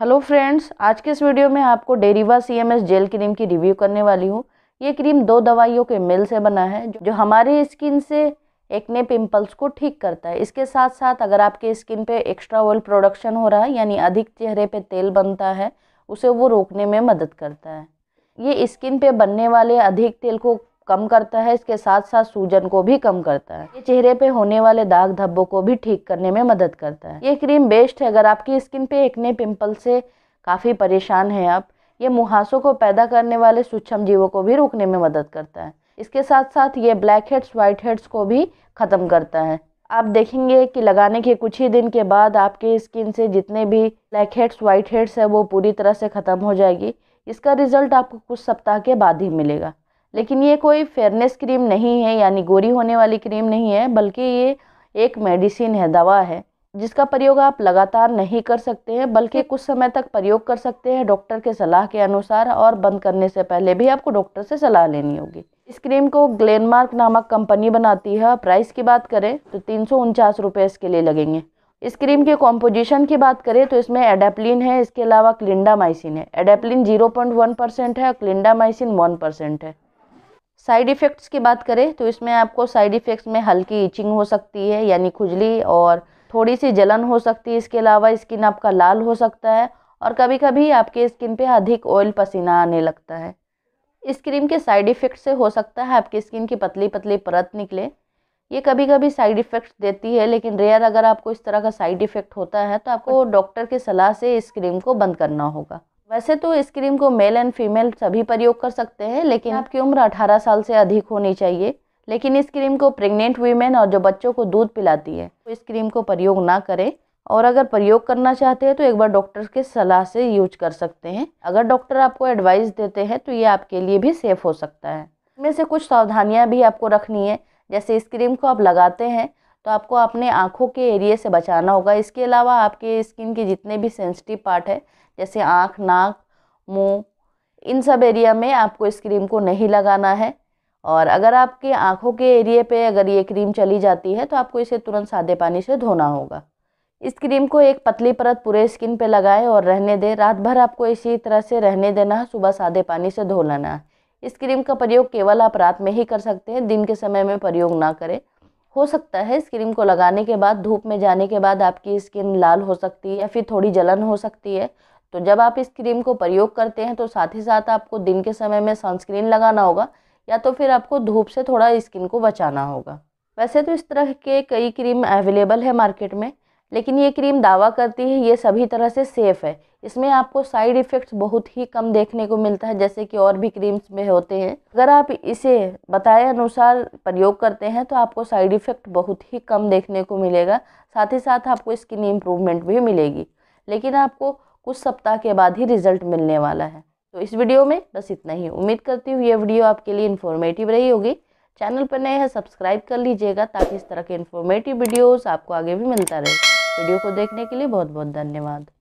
Hello friends आज के इस वीडियो में आपको Deriva C M S gel cream की रिव्यू करने वाली हूँ ये क्रीम दो दवाइयों के मिल से बना है जो हमारे स्किन से एक्ने पिंपल्स को ठीक करता है इसके साथ साथ अगर आपके स्किन पे एक्स्ट्रा ऑयल प्रोडक्शन हो रहा है यानी अधिक चेहरे पे तेल बनता है उसे वो रोकने में मदद करता है ये स्किन पे बनने वाले अधिक तेल को कम करता है इसके साथ साथ सूजन को भी कम करता है ये चेहरे पे होने वाले दाग धब्बों को भी ठीक करने में मदद करता है ये क्रीम बेस्ट है अगर आपकी स्किन पे एकने पिंपल से काफ़ी परेशान हैं आप ये मुहासों को पैदा करने वाले सूक्ष्म जीवों को भी रोकने में मदद करता है इसके साथ साथ ये ब्लैक हेड्स वाइट हेड्स को भी ख़त्म करता है आप देखेंगे कि लगाने के कुछ ही दिन के बाद आपके स्किन से जितने भी ब्लैक हेड्स वाइट हेड्स है वो पूरी तरह से ख़त्म हो जाएगी इसका रिज़ल्ट आपको कुछ सप्ताह के बाद ही मिलेगा लेकिन ये कोई फेयरनेस क्रीम नहीं है यानी गोरी होने वाली क्रीम नहीं है बल्कि ये एक मेडिसिन है दवा है जिसका प्रयोग आप लगातार नहीं कर सकते हैं बल्कि कुछ समय तक प्रयोग कर सकते हैं डॉक्टर के सलाह के अनुसार और बंद करने से पहले भी आपको डॉक्टर से सलाह लेनी होगी इस क्रीम को ग्लेनमार्क नामक कंपनी बनाती है प्राइस की बात करें तो तीन सौ इसके लिए लगेंगे इस क्रीम के कॉम्पोजिशन की बात करें तो इसमें एडेप्लिन है इसके अलावा क्लिंडामाइसिन है एडेप्लिन 0.1 परसेंट है और क्लिंडामाइसिन 1 परसेंट है साइड इफ़ेक्ट्स की बात करें तो इसमें आपको साइड इफ़ेक्ट्स में हल्की इचिंग हो सकती है यानी खुजली और थोड़ी सी जलन हो सकती है इसके अलावा स्किन आपका लाल हो सकता है और कभी कभी आपके स्किन पे अधिक ऑयल पसीना आने लगता है इस क्रीम के साइड इफ़ेक्ट से हो सकता है आपकी स्किन की पतली पतली परत निकले ये कभी कभी साइड इफ़ेक्ट देती है लेकिन रेयर अगर आपको इस तरह का साइड इफ़ेक्ट होता है तो आपको डॉक्टर की सलाह से इस क्रीम को बंद करना होगा वैसे तो इस क्रीम को मेल एंड फीमेल सभी प्रयोग कर सकते हैं लेकिन हाँ। आपकी उम्र 18 साल से अधिक होनी चाहिए लेकिन इस क्रीम को प्रेग्नेंट वीमेन और जो बच्चों को दूध पिलाती है तो इस क्रीम को प्रयोग ना करें और अगर प्रयोग करना चाहते हैं तो एक बार डॉक्टर के सलाह से यूज कर सकते हैं अगर डॉक्टर आपको एडवाइस देते हैं तो ये आपके लिए भी सेफ हो सकता है इनमें से कुछ सावधानियाँ भी आपको रखनी है जैसे इस क्रीम को आप लगाते हैं तो आपको अपने आँखों के एरिए से बचाना होगा इसके अलावा आपके स्किन के जितने भी सेंसिटिव पार्ट है जैसे आँख नाक मुंह इन सब एरिया में आपको इस क्रीम को नहीं लगाना है और अगर आपके आँखों के एरिए पे अगर ये क्रीम चली जाती है तो आपको इसे तुरंत सादे पानी से धोना होगा इस क्रीम को एक पतली परत पूरे स्किन पे लगाएं और रहने दें रात भर आपको इसी तरह से रहने देना है सुबह सादे पानी से धो लेना है इस क्रीम का प्रयोग केवल आप रात में ही कर सकते हैं दिन के समय में प्रयोग ना करें हो सकता है इस क्रीम को लगाने के बाद धूप में जाने के बाद आपकी स्किन लाल हो सकती है या फिर थोड़ी जलन हो सकती है तो जब आप इस क्रीम को प्रयोग करते हैं तो साथ ही साथ आपको दिन के समय में सनस्क्रीन लगाना होगा या तो फिर आपको धूप से थोड़ा स्किन को बचाना होगा वैसे तो इस तरह के कई क्रीम अवेलेबल है मार्केट में लेकिन ये क्रीम दावा करती है ये सभी तरह से सेफ़ है इसमें आपको साइड इफ़ेक्ट्स बहुत ही कम देखने को मिलता है जैसे कि और भी क्रीम्स में होते हैं अगर आप इसे बताए अनुसार प्रयोग करते हैं तो आपको साइड इफ़ेक्ट बहुत ही कम देखने को मिलेगा साथ ही साथ आपको स्किन इम्प्रूवमेंट भी मिलेगी लेकिन आपको कुछ सप्ताह के बाद ही रिजल्ट मिलने वाला है तो इस वीडियो में बस इतना ही उम्मीद करती हूँ ये वीडियो आपके लिए इन्फॉर्मेटिव रही होगी चैनल पर नए हैं सब्सक्राइब कर लीजिएगा ताकि इस तरह के इन्फॉर्मेटिव वीडियोस आपको आगे भी मिलता रहे वीडियो को देखने के लिए बहुत बहुत धन्यवाद